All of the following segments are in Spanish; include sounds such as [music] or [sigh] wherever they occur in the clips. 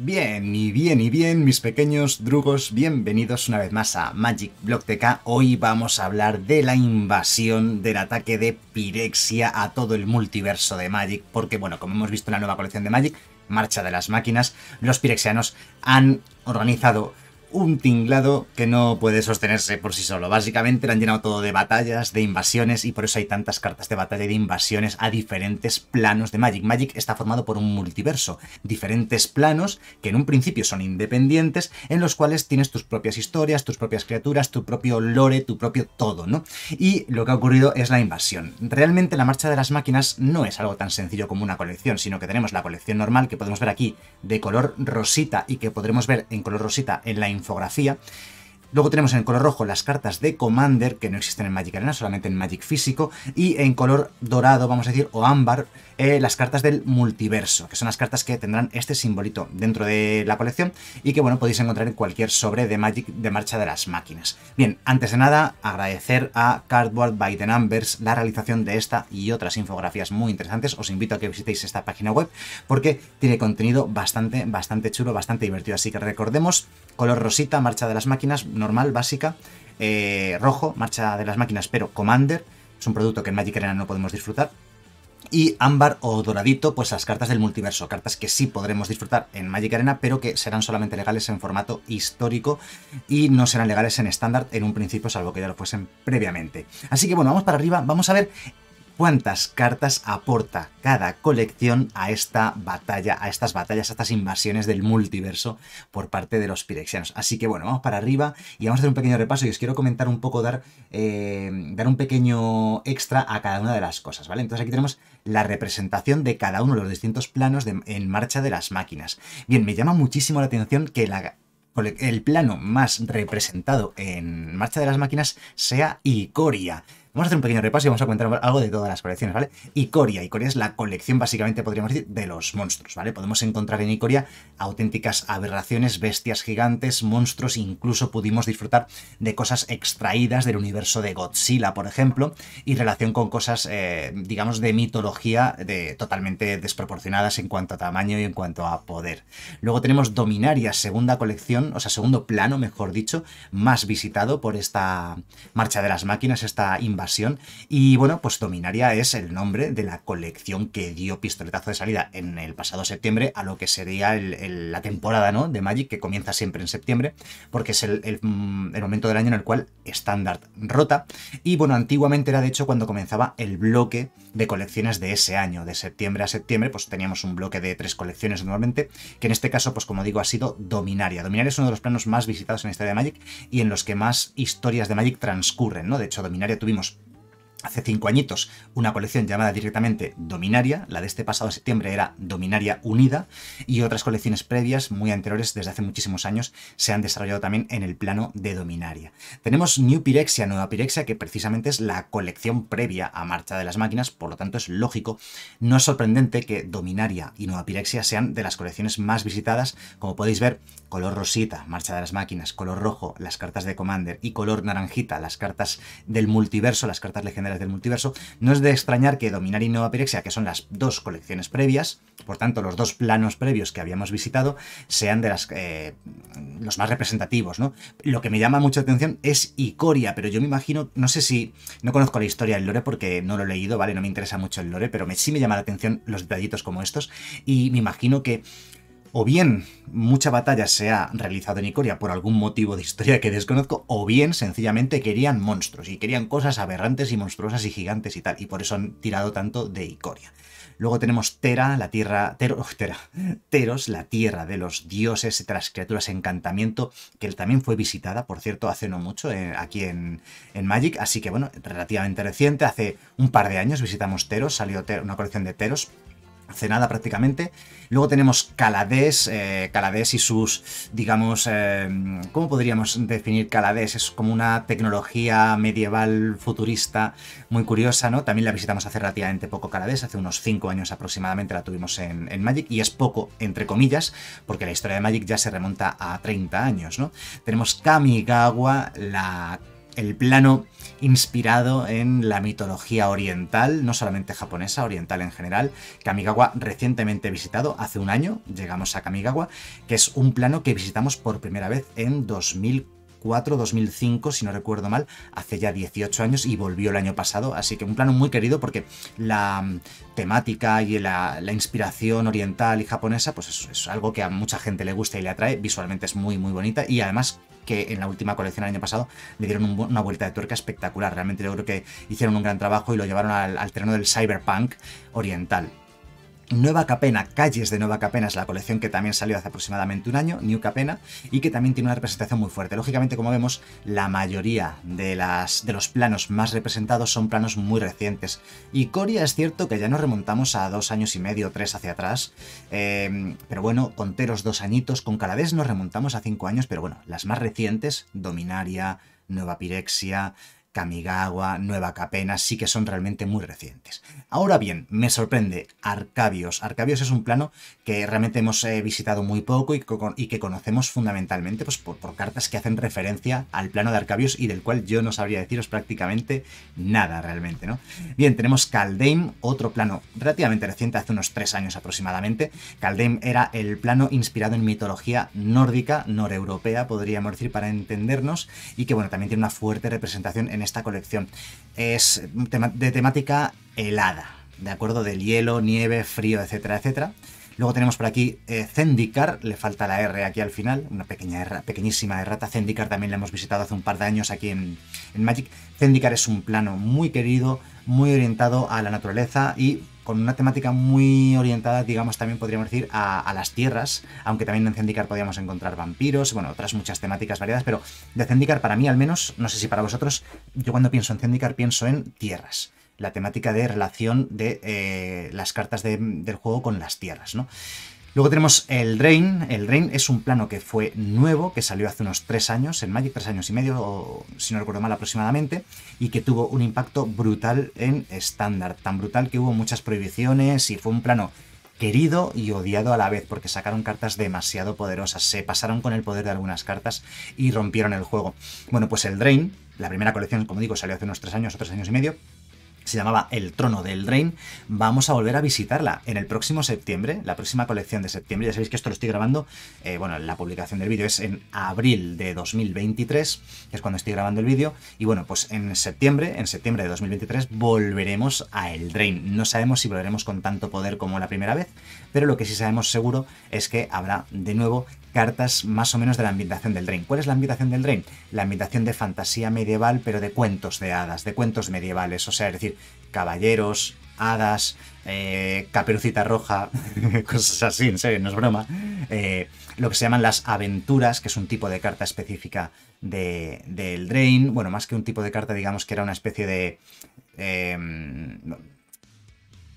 Bien, y bien, y bien, mis pequeños drugos, bienvenidos una vez más a Magic Block TK. Hoy vamos a hablar de la invasión del ataque de Pirexia a todo el multiverso de Magic, porque bueno, como hemos visto en la nueva colección de Magic, Marcha de las Máquinas, los pirexianos han organizado un tinglado que no puede sostenerse por sí solo. Básicamente lo han llenado todo de batallas, de invasiones, y por eso hay tantas cartas de batalla y de invasiones a diferentes planos de Magic. Magic está formado por un multiverso, diferentes planos que en un principio son independientes, en los cuales tienes tus propias historias, tus propias criaturas, tu propio lore, tu propio todo, ¿no? Y lo que ha ocurrido es la invasión. Realmente la marcha de las máquinas no es algo tan sencillo como una colección, sino que tenemos la colección normal que podemos ver aquí de color rosita y que podremos ver en color rosita en la infografía. Luego tenemos en color rojo las cartas de Commander, que no existen en Magic Arena, solamente en Magic físico. Y en color dorado, vamos a decir, o ámbar, eh, las cartas del multiverso, que son las cartas que tendrán este simbolito dentro de la colección y que, bueno, podéis encontrar en cualquier sobre de Magic de Marcha de las Máquinas. Bien, antes de nada, agradecer a Cardboard by the Numbers la realización de esta y otras infografías muy interesantes. Os invito a que visitéis esta página web porque tiene contenido bastante, bastante chulo, bastante divertido. Así que recordemos, color rosita, Marcha de las Máquinas, normal, básica, eh, rojo, Marcha de las Máquinas, pero Commander. Es un producto que en Magic Arena no podemos disfrutar, y ámbar o doradito, pues las cartas del multiverso, cartas que sí podremos disfrutar en Magic Arena, pero que serán solamente legales en formato histórico y no serán legales en estándar en un principio, salvo que ya lo fuesen previamente. Así que bueno, vamos para arriba, vamos a ver cuántas cartas aporta cada colección a esta batalla, a estas batallas, a estas invasiones del multiverso por parte de los pirexianos. Así que bueno, vamos para arriba y vamos a hacer un pequeño repaso y os quiero comentar un poco, dar, eh, dar un pequeño extra a cada una de las cosas, ¿vale? Entonces aquí tenemos la representación de cada uno de los distintos planos en marcha de las máquinas. Bien, me llama muchísimo la atención que el plano más representado en marcha de las máquinas sea Icoria. Vamos a hacer un pequeño repaso y vamos a contar algo de todas las colecciones, ¿vale? Icoria. Icoria es la colección, básicamente, podríamos decir, de los monstruos, ¿vale? Podemos encontrar en Icoria auténticas aberraciones, bestias gigantes, monstruos, incluso pudimos disfrutar de cosas extraídas del universo de Godzilla, por ejemplo, y relación con cosas, eh, digamos, de mitología de, totalmente desproporcionadas en cuanto a tamaño y en cuanto a poder. Luego tenemos Dominaria, segunda colección, o sea, segundo plano, mejor dicho, más visitado por esta marcha de las máquinas, esta invasión y bueno, pues Dominaria es el nombre de la colección que dio pistoletazo de salida en el pasado septiembre a lo que sería la temporada de Magic, que comienza siempre en septiembre, porque es mm, el, momento del año en el cual Standard rota. Y bueno, antiguamente era de hecho cuando comenzaba el bloque de colecciones de ese año, de septiembre a septiembre, pues teníamos un bloque de tres colecciones normalmente, que en este caso, pues como digo, ha sido Dominaria. Dominaria es uno de los planos más visitados en la historia de Magic y en los que más historias de Magic transcurren, ¿no? De hecho, Dominaria tuvimos hace cinco añitos una colección llamada directamente Dominaria, la de este pasado septiembre era Dominaria Unida, y otras colecciones previas, muy anteriores desde hace muchísimos años, se han desarrollado también en el plano de Dominaria. Tenemos New Pirexia, Nueva Pirexia, que precisamente es la colección previa a Marcha de las Máquinas, por lo tanto es lógico, no es sorprendente que Dominaria y Nueva Pirexia sean de las colecciones más visitadas, como podéis ver, color rosita, Marcha de las Máquinas, color rojo, las cartas de Commander, y color naranjita, las cartas del multiverso, las cartas legendarias del Multiverso, no es de extrañar que Dominar y Nueva Pirexia, que son las dos colecciones previas, por tanto los dos planos previos que habíamos visitado, sean de las, eh, los más representativos. ¿no? Lo que me llama mucho la atención es Icoria, pero yo me imagino, no sé si, no conozco la historia del lore porque no lo he leído, ¿vale? No me interesa mucho el lore, pero sí me llama la atención los detallitos como estos y me imagino que o bien mucha batalla se ha realizado en Icoria por algún motivo de historia que desconozco, o bien sencillamente querían monstruos y querían cosas aberrantes y monstruosas y gigantes y tal, y por eso han tirado tanto de Icoria. Luego tenemos Tera, la tierra. [laughs] Teros, la tierra de los dioses de las criaturas encantamiento, que también fue visitada, por cierto, hace no mucho, eh, aquí en, Magic. Así que bueno, relativamente reciente, hace un par de años visitamos Teros, salió una colección de Teros hace nada prácticamente. Luego tenemos Calades, eh, Calades y sus, digamos, eh, ¿cómo podríamos definir Calades? Es como una tecnología medieval futurista muy curiosa, ¿no? También la visitamos hace relativamente poco Calades, hace unos 5 años aproximadamente la tuvimos en, en, Magic, y es poco, entre comillas, porque la historia de Magic ya se remonta a 30 años, ¿no? Tenemos Kamigawa, la el plano inspirado en la mitología oriental, no solamente japonesa, oriental en general, Kamigawa recientemente visitado, hace un año llegamos a Kamigawa, que es un plano que visitamos por primera vez en 2004 2004, 2005, si no recuerdo mal, hace ya 18 años y volvió el año pasado. Así que un plano muy querido porque la mm, temática y la, inspiración oriental y japonesa, pues es, es algo que a mucha gente le gusta y le atrae. Visualmente es muy, muy bonita y además que en la última colección el año pasado le dieron una vuelta de tuerca espectacular. Realmente yo creo que hicieron un gran trabajo y lo llevaron al, al terreno del cyberpunk oriental. Nueva Capena, Calles de Nueva Capena es la colección que también salió hace aproximadamente un año, New Capena, y que también tiene una representación muy fuerte. Lógicamente, como vemos, la mayoría de, las, de los planos más representados son planos muy recientes. Y Coria es cierto que ya nos remontamos a dos años y medio, tres hacia atrás, em, pero bueno, Conteros dos añitos, con vez nos remontamos a cinco años, pero bueno, las más recientes, Dominaria, Nueva Pirexia, Kamigawa, Nueva Capena, sí que son realmente muy recientes. Ahora bien, me sorprende Arcabios. Arcabios es un plano que realmente hemos eh, visitado muy poco y, que conocemos fundamentalmente pues, por, cartas que hacen referencia al plano de Arcabios y del cual yo no sabría deciros prácticamente nada realmente, ¿no? Bien, tenemos Caldeim, otro plano relativamente reciente, hace unos tres años aproximadamente. Caldeim era el plano inspirado en mitología nórdica, noreuropea, podríamos decir, para entendernos, y que bueno, también tiene una fuerte representación en en esta colección. Es de temática helada, ¿de acuerdo? Del hielo, nieve, frío, etcétera, etcétera. Luego tenemos por aquí eh, Zendikar, le falta la R aquí al final, una pequeña pequeñísima errata. Zendikar también la hemos visitado hace un par de años aquí en, en Magic. Zendikar es un plano muy querido, muy orientado a la naturaleza y con una temática muy orientada, digamos, también podríamos decir, a, las tierras, aunque también en Zendikar podíamos encontrar vampiros, bueno, otras muchas temáticas variadas, pero de Zendikar para mí al menos, no sé si para vosotros, yo cuando pienso en Zendikar pienso en tierras la temática de relación de eh, las cartas del juego con las tierras, ¿no? Luego tenemos el Drain. El Drain es un plano que fue nuevo, que salió hace unos 3 años, en Magic 3 años y medio, si no recuerdo mal aproximadamente, y que tuvo un impacto brutal en estándar. Tan brutal que hubo muchas prohibiciones y fue un plano querido y odiado a la vez, porque sacaron cartas demasiado poderosas, se pasaron con el poder de algunas cartas y rompieron el juego. Bueno, pues el Drain, la primera colección, como digo, salió hace unos 3 años o 3 años y medio, se llamaba El trono del Drain, vamos a volver a visitarla en el próximo septiembre, la próxima colección de septiembre. Ya sabéis que esto lo estoy grabando, eh, bueno, la publicación del vídeo es en abril de 2023, que es cuando estoy grabando el vídeo, y bueno, pues en septiembre, en septiembre de 2023, volveremos a El Drain. No sabemos si volveremos con tanto poder como la primera vez, pero lo que sí sabemos seguro es que habrá de nuevo cartas más o menos de la ambientación del Drain. ¿Cuál es la ambientación del Drain? La ambientación de fantasía medieval, pero de cuentos de hadas, de cuentos medievales, o sea, es decir, caballeros, hadas, eh, caperucita roja, [laughs] cosas así, en serio, no es broma. Eh, lo que se llaman las aventuras, que es un tipo de carta específica del de, Drain. Bueno, más que un tipo de carta, digamos que era una especie de... Em,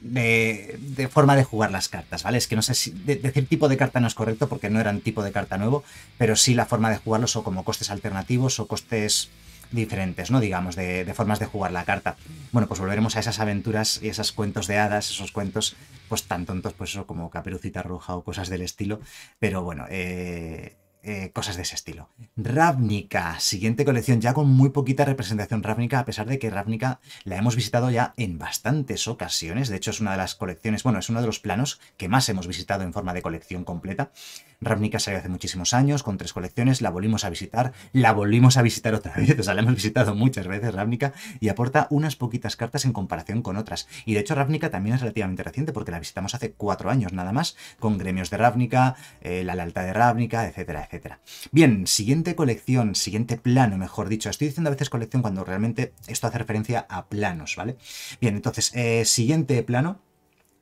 de, forma de jugar las cartas, ¿vale? Es que no sé si decir tipo de carta no es correcto porque no eran tipo de carta nuevo, pero sí la forma de jugarlos o como costes alternativos o costes diferentes, ¿no? Digamos, de, formas de jugar la carta. Bueno, pues volveremos a esas aventuras y esos cuentos de hadas, esos cuentos, pues tan tontos, pues eso, como Caperucita Roja o cosas del estilo. Pero bueno, eh, eh, cosas de ese estilo. Ravnica, siguiente colección ya con muy poquita representación Ravnica, a pesar de que Ravnica la hemos visitado ya en bastantes ocasiones. De hecho, es una de las colecciones, bueno, es uno de los planos que más hemos visitado en forma de colección completa. Ravnica salió hace muchísimos años con tres colecciones, la volvimos a visitar, la volvimos a visitar otra [laughs] vez, o sea, la hemos visitado muchas veces Ravnica y aporta unas poquitas cartas en comparación con otras. Y de hecho Ravnica también es relativamente reciente porque la visitamos hace cuatro años nada más, con gremios de Ravnica, eh, la lealtad de Ravnica, etcétera, etcétera. Bien, siguiente colección, siguiente plano, mejor dicho. Estoy diciendo a veces colección cuando realmente esto hace referencia a planos, ¿vale? Bien, entonces, eh, siguiente plano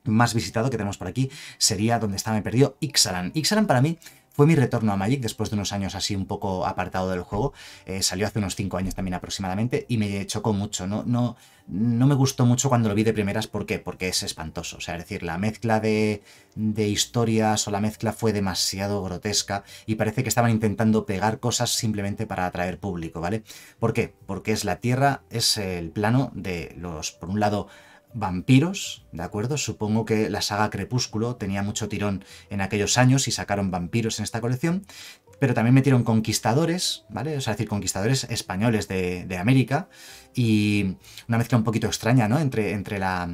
más visitado que tenemos por aquí sería donde estaba me perdió Ixalan. Ixalan para mí fue mi retorno a Magic después de unos años así un poco apartado del juego. Eh, salió hace unos 5 años también aproximadamente y me chocó mucho. No, no, no me gustó mucho cuando lo vi de primeras. ¿Por qué? Porque es espantoso. O sea, es decir, la mezcla de, de historias o la mezcla fue demasiado grotesca y parece que estaban intentando pegar cosas simplemente para atraer público, ¿vale? ¿Por qué? Porque es la Tierra, es el plano de los, por un lado, vampiros, ¿de acuerdo? Supongo que la saga Crepúsculo tenía mucho tirón en aquellos años y sacaron vampiros en esta colección, pero también metieron conquistadores, ¿vale? es decir, conquistadores españoles de, América y una mezcla un poquito extraña, ¿no? Entre, entre la,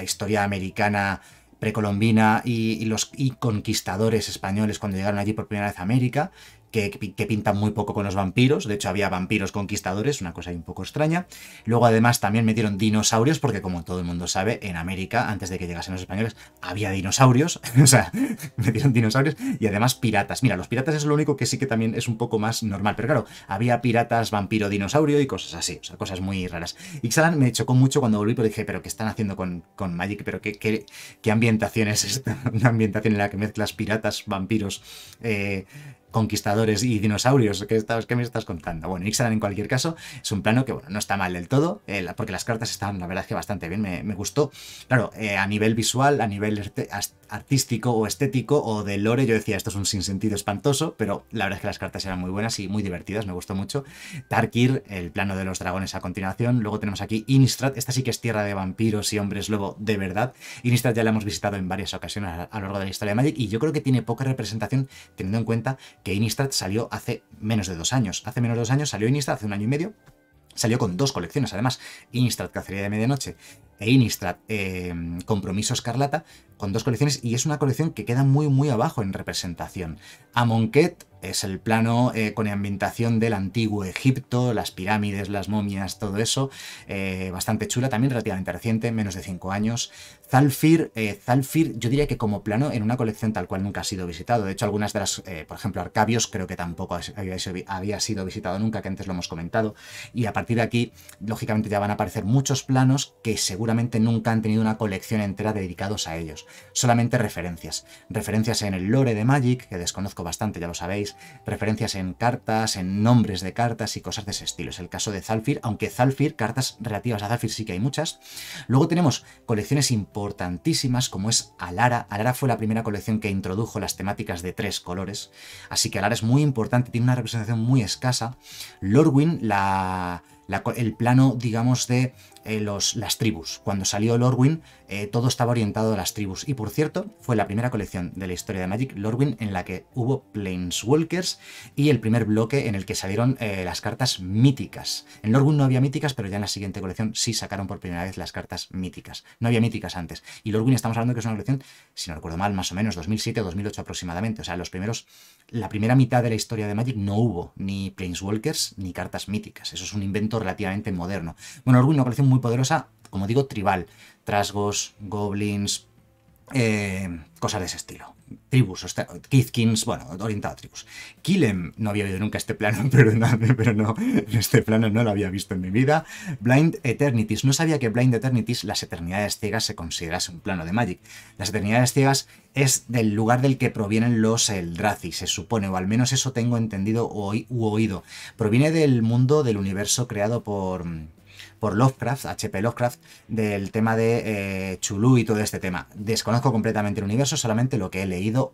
historia americana precolombina y, los y conquistadores españoles cuando llegaron allí por primera vez a América que, pintan muy poco con los vampiros. De hecho, había vampiros conquistadores, una cosa un poco extraña. Luego, además, también metieron dinosaurios, porque como todo el mundo sabe, en América, antes de que llegasen los españoles, había dinosaurios. [laughs] o sea, [laughs] metieron dinosaurios y además piratas. Mira, los piratas es lo único que sí que también es un poco más normal. Pero claro, había piratas, vampiro, dinosaurio y cosas así. O sea, cosas muy raras. Y Xalan me chocó mucho cuando volví, porque dije, pero ¿qué están haciendo con, Magic? ¿Pero qué, qué, qué ambientación es esta? [laughs] una ambientación en la que mezclas piratas, vampiros, eh, conquistadores y dinosaurios. ¿Qué, que me estás contando? Bueno, Ixalan en cualquier caso es un plano que, bueno, no está mal del todo, eh, porque las cartas están, la verdad es que bastante bien, me, gustó. Claro, eh, a nivel visual, a nivel artístico o estético o de lore, yo decía, esto es un sinsentido espantoso, pero la verdad es que las cartas eran muy buenas y muy divertidas, me gustó mucho. Tarkir, el plano de los dragones a continuación. Luego tenemos aquí Innistrad, esta sí que es tierra de vampiros y hombres lobo de verdad. Innistrad ya la hemos visitado en varias ocasiones a lo largo de la historia de Magic y yo creo que tiene poca representación teniendo en cuenta que Inistrad salió hace menos de dos años. Hace menos de dos años salió Inistrad, hace un año y medio. Salió con dos colecciones, además, Inistrad Cacería de Medianoche e em, Compromiso Escarlata, con dos colecciones, y es una colección que queda muy, muy abajo en representación. Amonquet es el plano eh, con ambientación del antiguo Egipto, las pirámides, las momias, todo eso, eh, bastante chula, también relativamente reciente, menos de 5 años. Zalfir, eh, Zalfir, yo diría que como plano en una colección tal cual nunca ha sido visitado, de hecho algunas de las, por ejemplo, Arcabios creo que tampoco había sido visitado nunca, que antes lo hemos comentado, y a partir de aquí, lógicamente ya van a aparecer muchos planos que seguro nunca han tenido una colección entera dedicados a ellos, solamente referencias. Referencias en el lore de Magic, que desconozco bastante, ya lo sabéis, referencias en cartas, en nombres de cartas y cosas de ese estilo. Es el caso de Zalfir, aunque Zalfir, cartas relativas a Zalfir sí que hay muchas. Luego tenemos colecciones importantísimas como es Alara. Alara fue la primera colección que introdujo las temáticas de tres colores, así que Alara es muy importante, tiene una representación muy escasa. Lorwin, el plano, digamos, de eh, las tribus. Cuando salió Lorwyn, eh, todo estaba orientado a las tribus. Y por cierto, fue la primera colección de la historia de Magic, Lorwyn, en la que hubo Planeswalkers y el primer bloque en el que salieron eh, las cartas míticas. En Lorwyn no había míticas, pero ya en la siguiente colección sí sacaron por primera vez las cartas míticas. No había míticas antes. Y Lorwyn estamos hablando que es una colección, si no recuerdo mal, más o menos 2007 o 2008 aproximadamente. O sea, los primeros, la primera mitad de la historia de Magic no hubo ni Planeswalkers ni cartas míticas. Eso es un invento relativamente moderno. Bueno, Lorwyn una colección muy poderosa, como digo, tribal. Trasgos, goblins, eh, cosas de ese estilo. Tribus, Kithkins, bueno, orientado a tribus. Killem, no había oído nunca este plano, [laughs] perdonadme, pero no, este plano no lo había visto en mi vida. Blind Eternities, no sabía que Blind Eternities, las eternidades ciegas, se considerase un plano de Magic. Las eternidades ciegas es del lugar del que provienen los Eldrazi, se supone, o al menos eso tengo entendido u oído. Proviene del mundo del universo creado por por Lovecraft, HP Lovecraft, del tema de eh, Chulú y todo este tema. Desconozco completamente el universo, solamente lo que he leído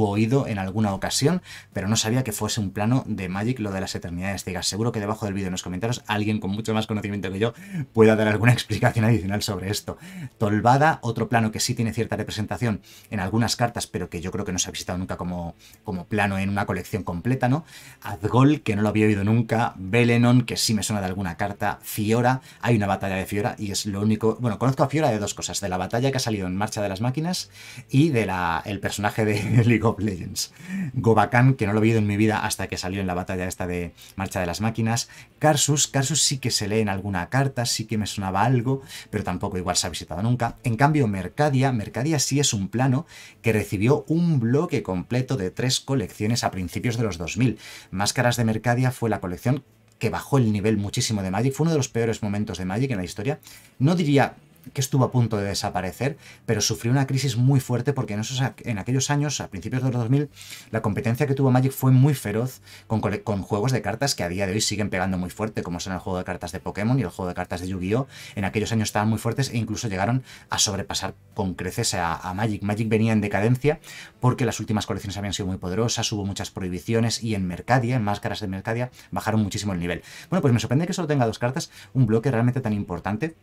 oído en alguna ocasión, pero no sabía que fuese un plano de Magic lo de las eternidades ciegas. Seguro que debajo del vídeo en los comentarios alguien con mucho más conocimiento que yo pueda dar alguna [laughs] explicación adicional sobre esto. Tolvada, otro plano que sí tiene cierta representación en algunas cartas, pero que yo creo que no se ha visitado nunca como, como plano en una colección completa, ¿no? Azgol, que no lo había oído nunca, Belenon, que sí me suena de alguna carta, Fiora, hay una batalla de Fiora y es lo único... Bueno, conozco a Fiora de dos cosas, de la batalla que ha salido en Marcha de las Máquinas y de la, el personaje de [laughs] of Legends. Gobakan, que no lo he oído en mi vida hasta que salió en la batalla esta de Marcha de las Máquinas. Carsus, Karsus sí que se lee en alguna carta, sí que me sonaba algo, pero tampoco igual se ha visitado nunca. En cambio, Mercadia, Mercadia sí es un plano que recibió un bloque completo de tres colecciones a principios de los 2000. Máscaras de Mercadia fue la colección que bajó el nivel muchísimo de Magic, fue uno de los peores momentos de Magic en la historia. No diría que estuvo a punto de desaparecer, pero sufrió una crisis muy fuerte porque en, en aquellos años, a principios de los 2000, la competencia que tuvo Magic fue muy feroz con, juegos de cartas que a día de hoy siguen pegando muy fuerte, como son el juego de cartas de Pokémon y el juego de cartas de Yu-Gi-Oh! En aquellos años estaban muy fuertes e incluso llegaron a sobrepasar con creces a, a Magic. Magic venía en decadencia porque las últimas colecciones habían sido muy poderosas, hubo muchas prohibiciones y en Mercadia, en máscaras de Mercadia, bajaron muchísimo el nivel. Bueno, pues me sorprende que solo tenga dos cartas, un bloque realmente tan importante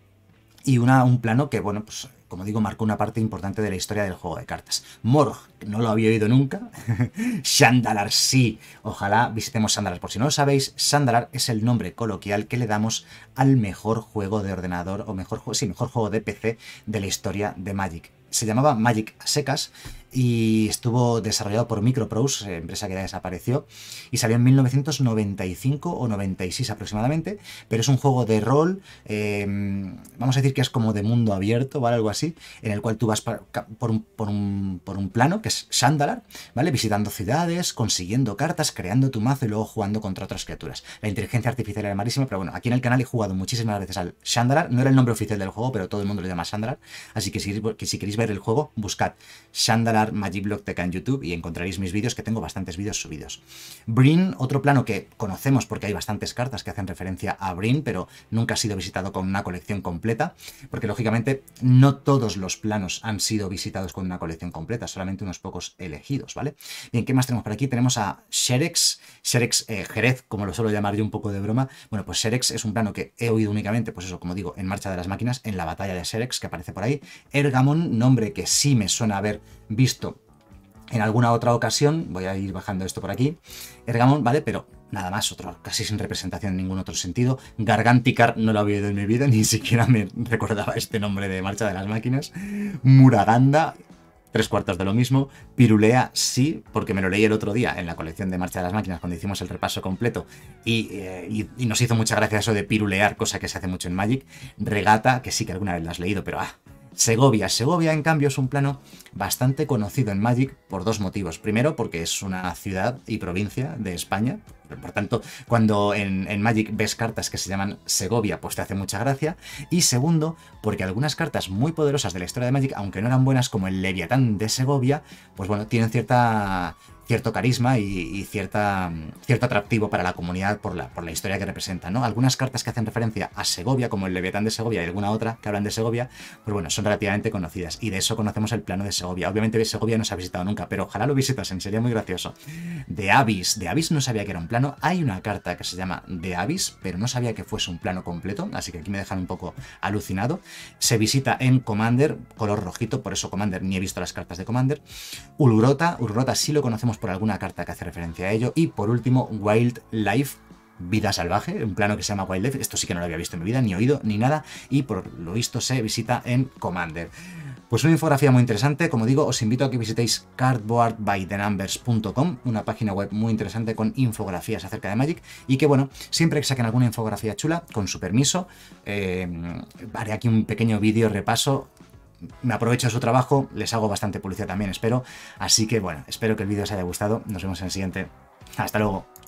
y una, un plano que, bueno, pues como digo, marcó una parte importante de la historia del juego de cartas. Morg, no lo había oído nunca. [laughs] Shandalar, sí. Ojalá visitemos Shandalar, Por si no lo sabéis, Shandalar es el nombre coloquial que le damos al mejor juego de ordenador, o mejor, sí, mejor juego de PC de la historia de Magic. Se llamaba Magic a secas y estuvo desarrollado por Microprose, empresa que ya desapareció, y salió en 1995 o 96 aproximadamente, pero es un juego de rol, em, vamos a decir que es como de mundo abierto, ¿vale? Algo así, en el cual tú vas por, un, plano, que es Shandalar, ¿vale? Visitando ciudades, consiguiendo cartas, creando tu mazo y luego jugando contra otras criaturas. La inteligencia artificial era malísima, pero bueno, aquí en el canal he jugado muchísimas veces al Shandalar, no era el nombre oficial del juego, pero todo el mundo lo llama Shandalar, así que si, que si queréis ver el juego, buscad Shandalar Magiblogteca Magic Block en YouTube y encontraréis mis vídeos, que tengo bastantes vídeos subidos. Brin, otro plano que conocemos porque hay bastantes cartas que hacen referencia a Brin, pero nunca ha sido visitado con una colección completa, porque lógicamente no todos los planos han sido visitados con una colección completa, solamente unos pocos elegidos, ¿vale? Bien, ¿qué más tenemos por aquí? Tenemos a Sherex, Sherex eh, Jerez, como lo suelo llamar yo un poco de broma. Bueno, pues Sherex es un plano que he oído únicamente, pues eso, como digo, en Marcha de las Máquinas, en la batalla de Sherex, que aparece por ahí. Ergamon, nombre que sí me suena a ver visto en alguna otra ocasión, voy a ir bajando esto por aquí, Ergamon, ¿vale? Pero nada más, otro, casi sin representación en ningún otro sentido. Garganticar no lo había oído en mi vida, [laughs] ni siquiera me recordaba este nombre de Marcha de las Máquinas. Muraganda, tres cuartos de lo mismo. Pirulea sí, porque me lo leí el otro día en la colección de Marcha de las Máquinas cuando hicimos el repaso completo y, eh, nos hizo mucha gracia eso de pirulear, cosa que se hace mucho en Magic. Regata, que sí que alguna vez la has leído, pero ah, Segovia. Segovia, en cambio, es un plano bastante conocido en Magic por dos motivos. Primero, porque es una ciudad y provincia de España. Por tanto, cuando en, en, Magic ves cartas que se llaman Segovia, pues te hace mucha gracia. Y segundo, porque algunas cartas muy poderosas de la historia de Magic, aunque no eran buenas como el Leviatán de Segovia, pues bueno, tienen cierta cierto carisma y, cierta, cierto atractivo para la comunidad por la, por la historia que representa. ¿no? Algunas cartas que hacen referencia a Segovia, como el Leviatán de Segovia y alguna otra que hablan de Segovia, pues bueno, son relativamente conocidas y de eso conocemos el plano de Segovia. Obviamente Segovia no se ha visitado nunca, pero ojalá lo visitasen, sería muy gracioso. De Avis, de Avis no sabía que era un plano. Hay una carta que se llama de Avis, pero no sabía que fuese un plano completo, así que aquí me dejan un poco alucinado. Se visita en Commander, color rojito, por eso Commander, ni he visto las cartas de Commander. Ulurota, Ulurota sí lo conocemos por alguna carta que hace referencia a ello. Y por último, Wildlife, vida salvaje, un plano que se llama Wildlife. Esto sí que no lo había visto en mi vida, ni oído, ni nada. Y por lo visto se visita en Commander. Pues una infografía muy interesante, como digo, os invito a que visitéis cardboardbythenumbers.com, una página web muy interesante con infografías acerca de Magic, y que bueno, siempre que saquen alguna infografía chula, con su permiso, eh, haré aquí un pequeño vídeo repaso me aprovecho de su trabajo, les hago bastante publicidad también, espero. Así que bueno, espero que el vídeo os haya gustado. Nos vemos en el siguiente. Hasta luego.